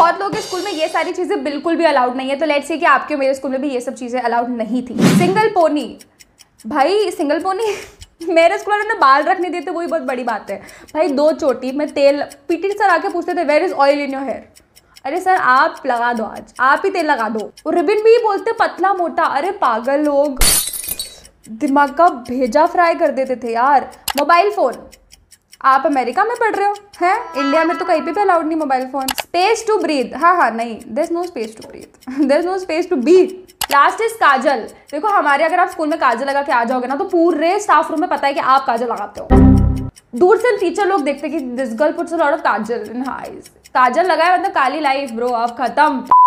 बहुत लोग के स्कूल में ये सारी चीज़ें बिल्कुल भी अलाउड नहीं है तो लेट्स से कि आपके मेरे स्कूल में भी ये सब चीज़ें अलाउड नहीं थी सिंगल पोनी भाई सिंगल पोनी मेरे स्कूल में बाल रखने देते वही बहुत बड़ी बात है भाई दो चोटी में तेल पीटी सर आके पूछते थे where is oil in your hair अरे सर आप लगा दो आज आप ही तेल लगा दो और रिबिन भी बोलते पतला मोटा अरे पागल लोग दिमाग का भेजा फ्राई कर देते थे यार मोबाइल फ़ोन आप अमेरिका में पढ़ रहे हो हैं इंडिया में तो कहीं पे भी अलाउड नहीं mobile phone space to breathe हाँ हाँ नहीं there is no space to breathe there is no space to be last is kajal देखो हमारे अगर आप स्कूल में काजल लगा के आ जाओगे ना तो पूरे स्टाफ रूम में पता है कि आप काजल लगाते हो दूर से टीचर लोग देखते हैं कि this girl puts a lot of kajal in eyes काजल लगाए मतलब काली लाइफ ब्रो अब खत्म